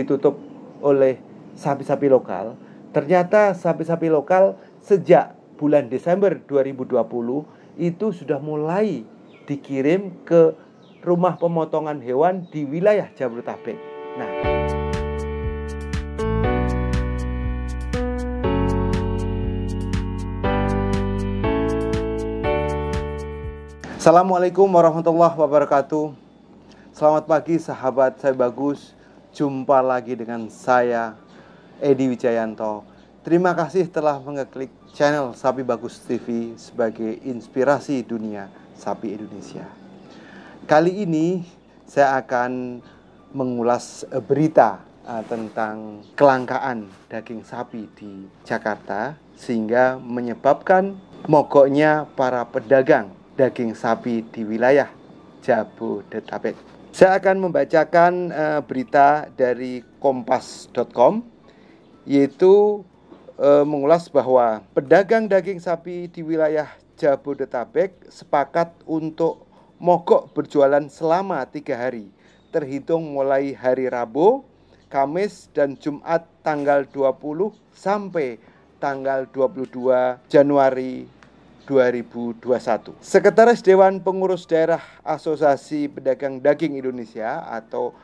ditutup oleh sapi-sapi lokal. Ternyata sapi-sapi lokal sejak bulan Desember 2020 itu sudah mulai dikirim ke rumah pemotongan hewan di wilayah Jabodetabek. Nah, Assalamualaikum warahmatullahi wabarakatuh. Selamat pagi sahabat saya Bagus Jumpa lagi dengan saya Edi Wijayanto. Terima kasih telah mengeklik channel Sapi Bagus TV sebagai inspirasi dunia sapi Indonesia. Kali ini saya akan mengulas berita eh, tentang kelangkaan daging sapi di Jakarta sehingga menyebabkan mogoknya para pedagang daging sapi di wilayah Jabodetabek. Saya akan membacakan uh, berita dari kompas.com yaitu uh, mengulas bahwa pedagang daging sapi di wilayah Jabodetabek sepakat untuk mogok berjualan selama tiga hari terhitung mulai hari Rabu, Kamis, dan Jumat tanggal 20 sampai tanggal 22 Januari 2021. Sekretaris Dewan Pengurus Daerah Asosiasi Pedagang Daging Indonesia atau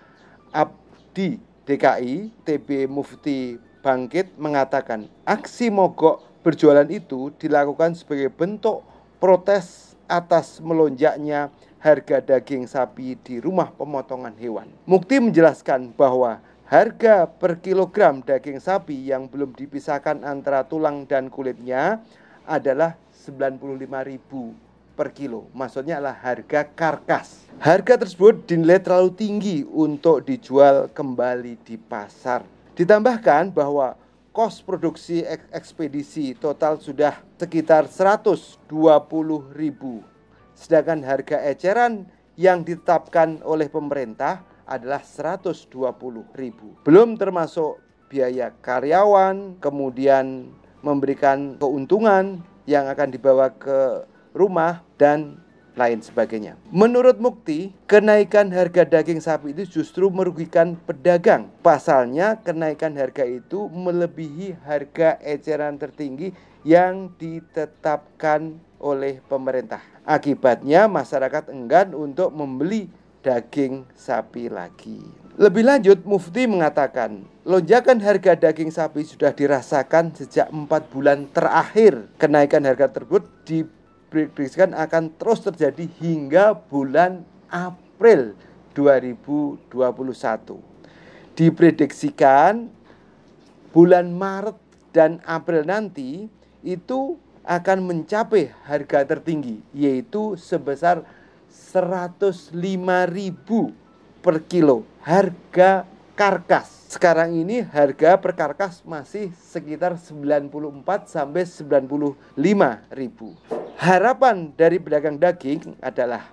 APDI DKI TB Mufti Bangkit mengatakan aksi mogok berjualan itu dilakukan sebagai bentuk protes atas melonjaknya harga daging sapi di rumah pemotongan hewan. Mukti menjelaskan bahwa harga per kilogram daging sapi yang belum dipisahkan antara tulang dan kulitnya adalah 95.000 per kilo. Maksudnya adalah harga karkas. Harga tersebut dinilai terlalu tinggi untuk dijual kembali di pasar. Ditambahkan bahwa kos produksi ek ekspedisi total sudah sekitar 120.000. Sedangkan harga eceran yang ditetapkan oleh pemerintah adalah 120.000. Belum termasuk biaya karyawan, kemudian memberikan keuntungan yang akan dibawa ke rumah dan lain sebagainya. Menurut Mukti, kenaikan harga daging sapi itu justru merugikan pedagang. Pasalnya, kenaikan harga itu melebihi harga eceran tertinggi yang ditetapkan oleh pemerintah. Akibatnya, masyarakat enggan untuk membeli daging sapi lagi. Lebih lanjut, Mufti mengatakan, Lonjakan harga daging sapi sudah dirasakan sejak empat bulan terakhir. Kenaikan harga tersebut diprediksikan akan terus terjadi hingga bulan April 2021. Diprediksikan bulan Maret dan April nanti itu akan mencapai harga tertinggi yaitu sebesar 105.000 per kilo harga karkas. Sekarang ini harga per karkas masih sekitar 94 sampai 95 ribu. Harapan dari pedagang daging adalah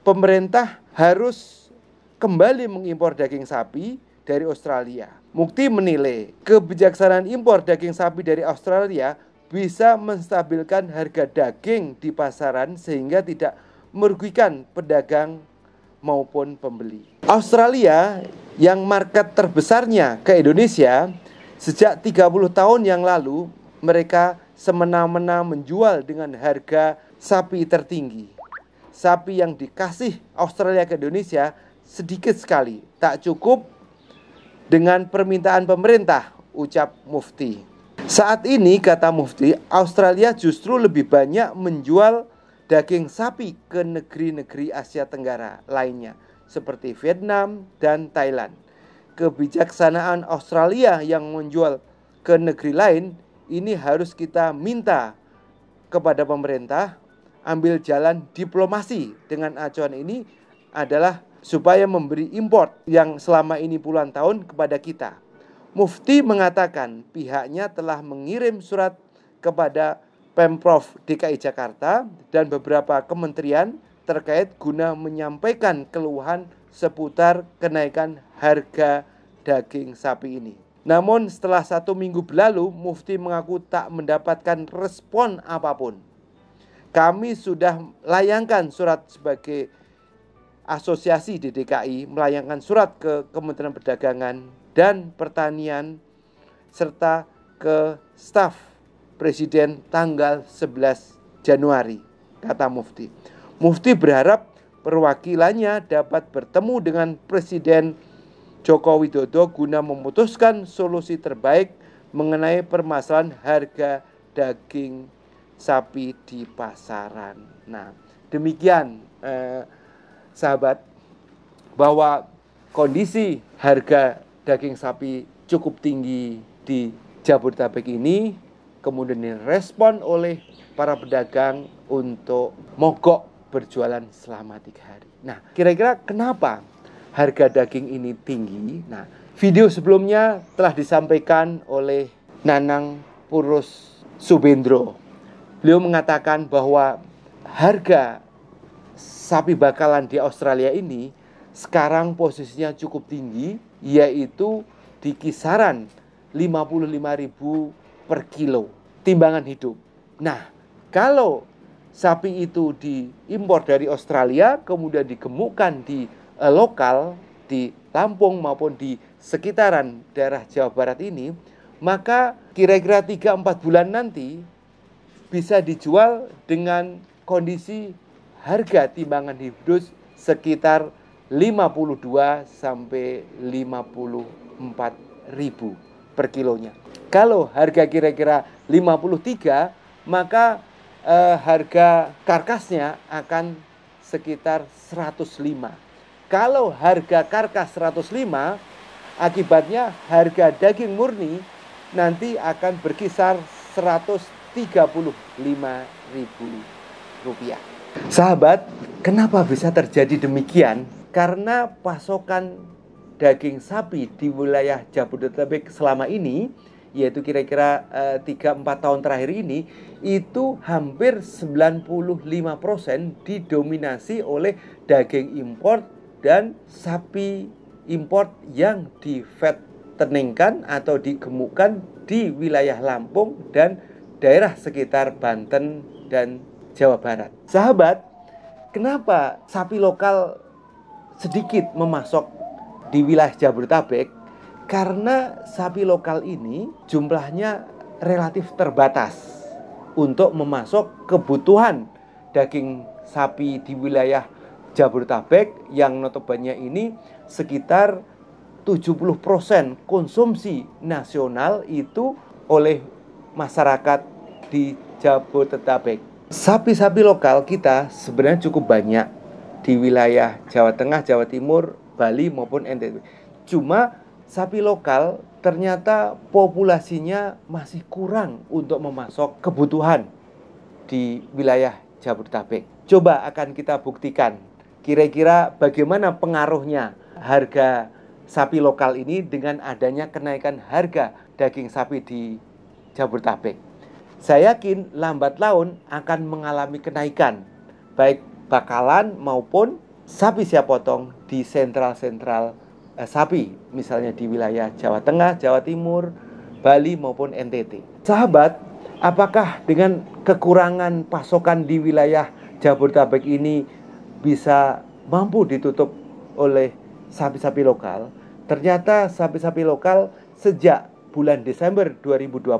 pemerintah harus kembali mengimpor daging sapi dari Australia. Mukti menilai kebijaksanaan impor daging sapi dari Australia bisa menstabilkan harga daging di pasaran sehingga tidak merugikan pedagang maupun pembeli. Australia yang market terbesarnya ke Indonesia sejak 30 tahun yang lalu mereka semena-mena menjual dengan harga sapi tertinggi. Sapi yang dikasih Australia ke Indonesia sedikit sekali, tak cukup dengan permintaan pemerintah, ucap Mufti. Saat ini, kata Mufti, Australia justru lebih banyak menjual daging sapi ke negeri-negeri Asia Tenggara lainnya seperti Vietnam dan Thailand. Kebijaksanaan Australia yang menjual ke negeri lain ini harus kita minta kepada pemerintah ambil jalan diplomasi dengan acuan ini adalah supaya memberi import yang selama ini puluhan tahun kepada kita. Mufti mengatakan pihaknya telah mengirim surat kepada Pemprov DKI Jakarta dan beberapa kementerian terkait guna menyampaikan keluhan seputar kenaikan harga daging sapi ini. Namun setelah satu minggu berlalu, Mufti mengaku tak mendapatkan respon apapun. Kami sudah layangkan surat sebagai asosiasi di DKI, melayangkan surat ke Kementerian Perdagangan dan Pertanian, serta ke staf Presiden tanggal 11 Januari, kata Mufti. Mufti berharap perwakilannya dapat bertemu dengan Presiden Joko Widodo guna memutuskan solusi terbaik mengenai permasalahan harga daging sapi di pasaran. Nah, demikian eh, sahabat bahwa kondisi harga daging sapi cukup tinggi di Jabodetabek ini kemudian direspon oleh para pedagang untuk mogok berjualan selama tiga hari. Nah, kira-kira kenapa harga daging ini tinggi? Nah, video sebelumnya telah disampaikan oleh Nanang Purus Subendro. Beliau mengatakan bahwa harga sapi bakalan di Australia ini sekarang posisinya cukup tinggi, yaitu di kisaran 55.000 per kilo timbangan hidup. Nah, kalau sapi itu diimpor dari Australia, kemudian digemukkan di eh, lokal, di Lampung maupun di sekitaran daerah Jawa Barat ini, maka kira-kira 3-4 bulan nanti bisa dijual dengan kondisi harga timbangan hidup sekitar 52 sampai 54 ribu per kilonya. Kalau harga kira-kira 53, maka e, harga karkasnya akan sekitar 105. Kalau harga karkas 105, akibatnya harga daging murni nanti akan berkisar 135.000 rupiah. Sahabat, kenapa bisa terjadi demikian? Karena pasokan daging sapi di wilayah Jabodetabek selama ini yaitu kira-kira eh, tiga -kira, empat tahun terakhir ini itu hampir 95% didominasi oleh daging impor dan sapi impor yang di teningkan atau digemukkan di wilayah Lampung dan daerah sekitar Banten dan Jawa Barat. Sahabat, kenapa sapi lokal sedikit memasok di wilayah Jabodetabek karena sapi lokal ini jumlahnya relatif terbatas untuk memasok kebutuhan daging sapi di wilayah Jabodetabek yang notabene ini sekitar 70% konsumsi nasional itu oleh masyarakat di Jabodetabek. Sapi-sapi lokal kita sebenarnya cukup banyak di wilayah Jawa Tengah, Jawa Timur, Bali maupun NTT. Cuma sapi lokal ternyata populasinya masih kurang untuk memasok kebutuhan di wilayah Jabodetabek. Coba akan kita buktikan kira-kira bagaimana pengaruhnya harga sapi lokal ini dengan adanya kenaikan harga daging sapi di Jabodetabek. Saya yakin lambat laun akan mengalami kenaikan baik bakalan maupun sapi siap potong di sentral-sentral eh, sapi, misalnya di wilayah Jawa Tengah, Jawa Timur, Bali maupun NTT. Sahabat, apakah dengan kekurangan pasokan di wilayah Jabodetabek ini bisa mampu ditutup oleh sapi-sapi lokal? Ternyata sapi-sapi lokal sejak bulan Desember 2020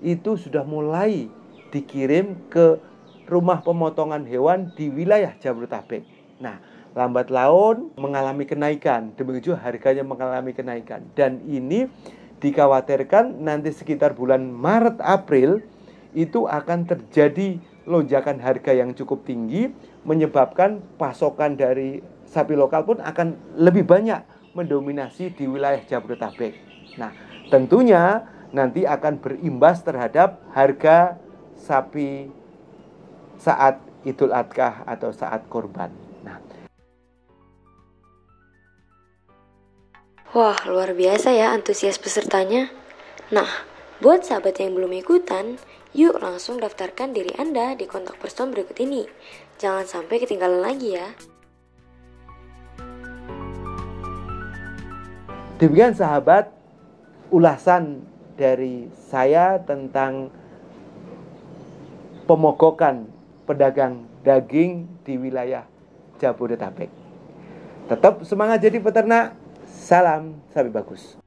itu sudah mulai dikirim ke rumah pemotongan hewan di wilayah Jabodetabek. Nah, lambat laun mengalami kenaikan. Demikian juga harganya mengalami kenaikan. Dan ini dikhawatirkan nanti sekitar bulan Maret April itu akan terjadi lonjakan harga yang cukup tinggi menyebabkan pasokan dari sapi lokal pun akan lebih banyak mendominasi di wilayah Jabodetabek. Nah, tentunya nanti akan berimbas terhadap harga sapi saat Idul Adkah atau saat korban. Wah, luar biasa ya antusias pesertanya. Nah, buat sahabat yang belum ikutan, yuk langsung daftarkan diri Anda di kontak person berikut ini. Jangan sampai ketinggalan lagi ya. Demikian sahabat, ulasan dari saya tentang pemogokan pedagang daging di wilayah Jabodetabek. Tetap semangat jadi peternak, Salam, sampai bagus.